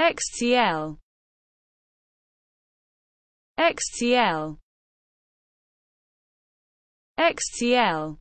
XCL XCL XCL